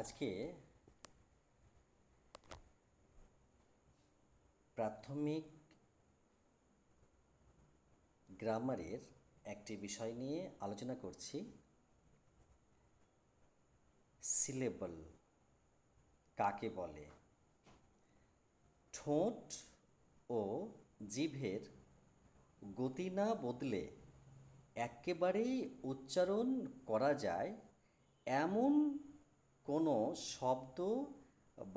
আজকে প্রাথমিক গ্রামারের একটি বিষয় নিয়ে আলোচনা করছি সিলেবল কাকে বলে ঠোঁট ও জিভের গতি না বদলে একেবারেই উচ্চারণ করা যায় এমন কোনো শব্দ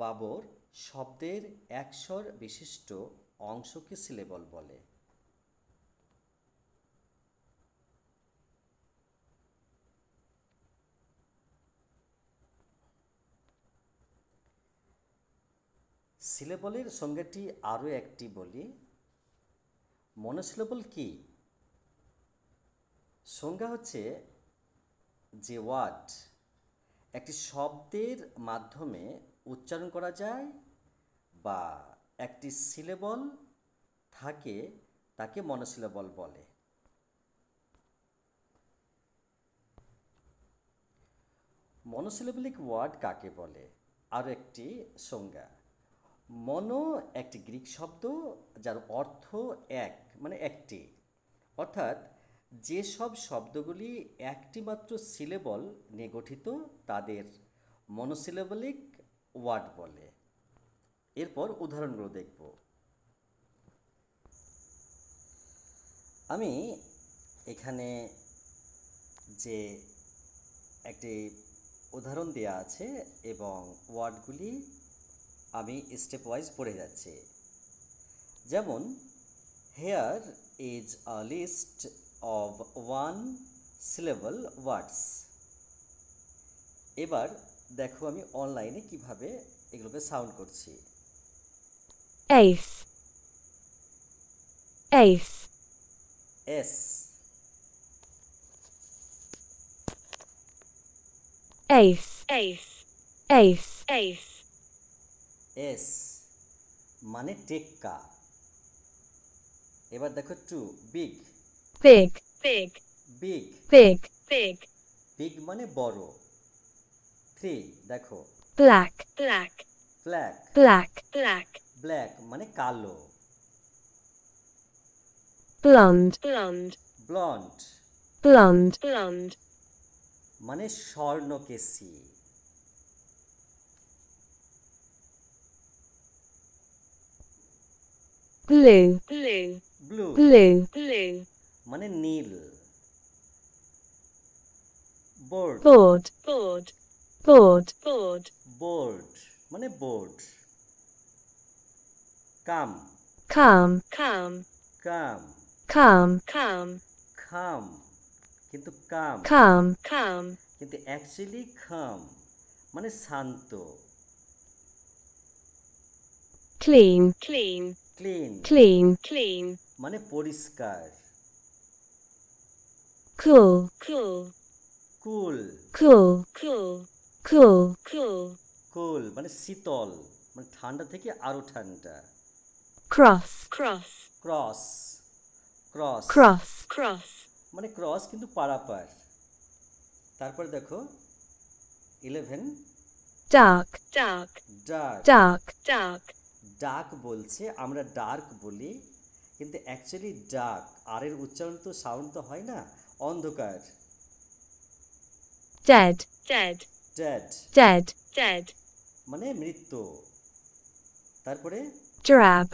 বাবর শব্দের একশর বিশিষ্ট অংশকে সিলেবল বলে সিলেবলের সংজ্ঞাটি আরও একটি বলি মনোসিলেবল কি সংজ্ঞা হচ্ছে যে ওয়ার্ড একটি শব্দের মাধ্যমে উচ্চারণ করা যায় বা একটি সিলেবল থাকে তাকে মনোসিলেবল বলে মনোসিলেবলিক ওয়ার্ড কাকে বলে আরও একটি সংজ্ঞা মনো একটি গ্রিক শব্দ যার অর্থ এক মানে একটি অর্থাৎ যেসব শব্দগুলি একটিমাত্র সিলেবল নিয়ে গঠিত তাদের মনোসিলেবলিক ওয়ার্ড বলে এরপর উদাহরণগুলো দেখব আমি এখানে যে একটি উদাহরণ দেয়া আছে এবং ওয়ার্ডগুলি আমি স্টেপ ওয়াইজ পড়ে যাচ্ছি যেমন here is a list of one syllable words এবার দেখো আমি অনলাইনে কিভাবে এগুলোকে সাউন্ড করছি ace ace ace ace ace ace ace ace মানে টেক্কা এবার দেখো two big big big big big big big মানে বড় three দেখো black black black black black black মানে কালো blonde blonde blonde blonde blonde মানে স্বর্ণকেশী blue blue blue blue blue মানে নীল board board board board board board মানে board calm calm calm calm calm calm calm কিন্তু calm calm calm কিন্তু actually calm মানে শান্ত clean clean clean clean clean মানে পরিষ্কার cool cool cool cool cool cool cool cool মানে শীতল মানে ঠান্ডা থেকে আরো ঠান্ডা cross cross cross cross cross cross মানে ক্রস কিন্তু পারাপার তারপরে দেখো 11 dark dark dark dark dark ডাক বলছে আমরা ডার্ক বলি কিন্তু অ্যাকচুয়ালি ডার্ক আর এর উচ্চারণ তো সাউন্ড তো হয় না অন্ধকার dead dead dead dead dead মানে মৃত্যু তারপরে Giraffe.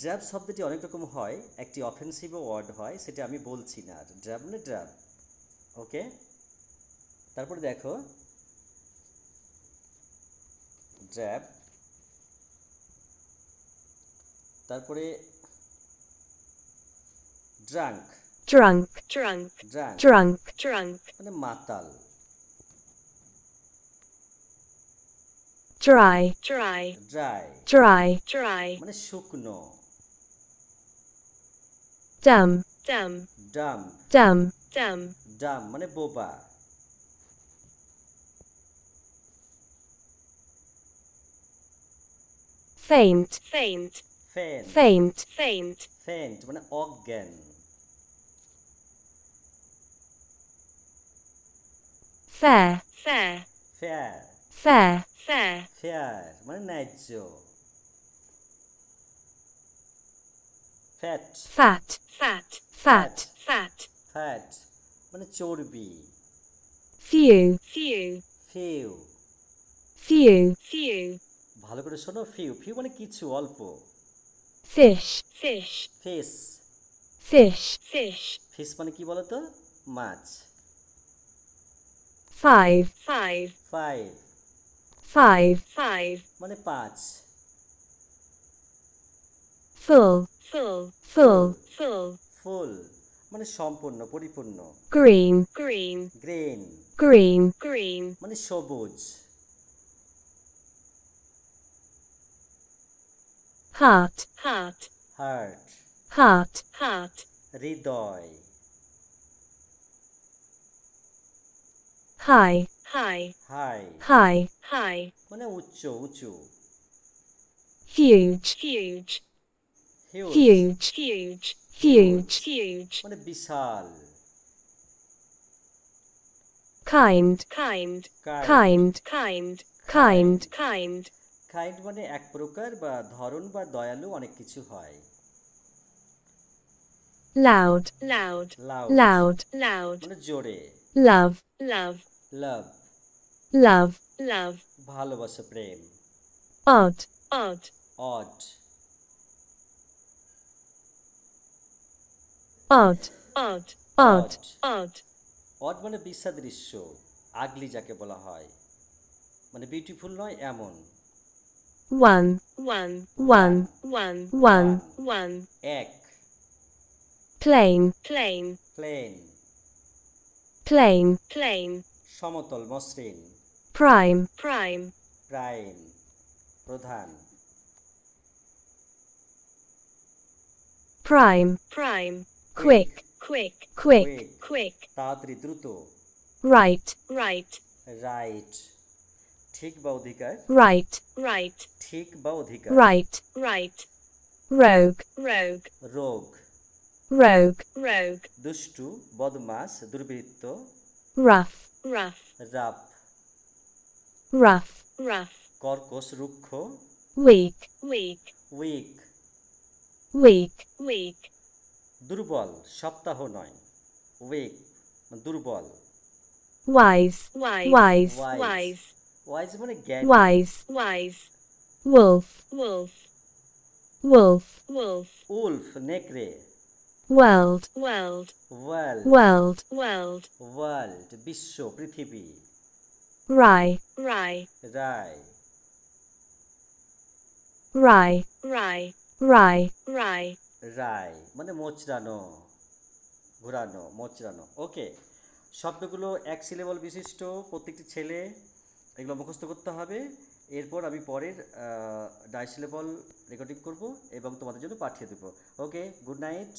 ড্র্যাব শব্দটি অনেক রকম হয় একটি অফেন্সিভ ওয়ার্ড হয় সেটা আমি বলছি না ড্র্যাব মানে ড্র্যাব ওকে তারপরে দেখো ড্র্যাব তারপরে drunk drunk drunk drunk drunk drunk মানে মাতাল dry dry dry dry dry মানে শুকনো dumb dumb dumb dumb dumb dumb মানে বোবা faint faint faint faint faint faint মানে অজ্ঞান fair, fair, fair, fair, fair, fair, মানে ন্যায্য fat, fat, fat, fat, fat, fat, মানে চর্বি few, few, few, few, few, ভালো করে শোনো few, few মানে কিছু অল্প fish, fish, fish, fish, fish, fish মানে কি বলো তো মাছ five five five five five মানে পাঁচ full full full full full মানে সম্পূর্ণ পরিপূর্ণ green green green green green মানে সবুজ heart heart heart heart heart হৃদয় high high high high high মানে উচ্চ উঁচু huge huge huge huge huge huge মানে বিশাল kind kind kind kind kind kind kind মানে এক প্রকার বা ধরন বা দয়ালু অনেক কিছু হয় loud loud loud loud loud মানে জোরে love love লাভ লাভ লাভ ভালোবাসা প্রেম আট আট আট আট আট আট অট অট মানে বিষাদৃশ্য আগলি যাকে বলা হয় মানে বিউটিফুল নয় এমন one one one one one one এক plain plain plain plain plain সমতল মসৃণ প্রাইম প্রাইম প্রাইম প্রধান prime prime quick quick quick quick তাড়াতাড়ি দ্রুত রাইট রাইট রাইট ঠিক বা অধিকার রাইট রাইট ঠিক বা অধিকার রাইট রাইট রোগ রোগ রোগ রোগ রোগ দুষ্টু বদমাস দুর্বৃত্ত rough rough rough rough rough কর্কশ রুক্ষ weak weak weak weak weak দুর্বল সপ্তাহ নয় weak দুর্বল wise wise wise wise wise মানে wise wise wolf wolf wolf wolf wolf নেকড়ে world world world world world বিশ্ব পৃথিবী রাই রাই রাই রাই রাই রাই রাই রাই মানে মোচড়ানো ঘোরানো মোচড়ানো ওকে শব্দগুলো এক সিলেবল বিশিষ্ট প্রত্যেকটি ছেলে এগুলো মুখস্থ করতে হবে এরপর আমি পরের ডাইসিলেবল রেকর্ডিং করব এবং তোমাদের জন্য পাঠিয়ে দেবো ওকে গুড নাইট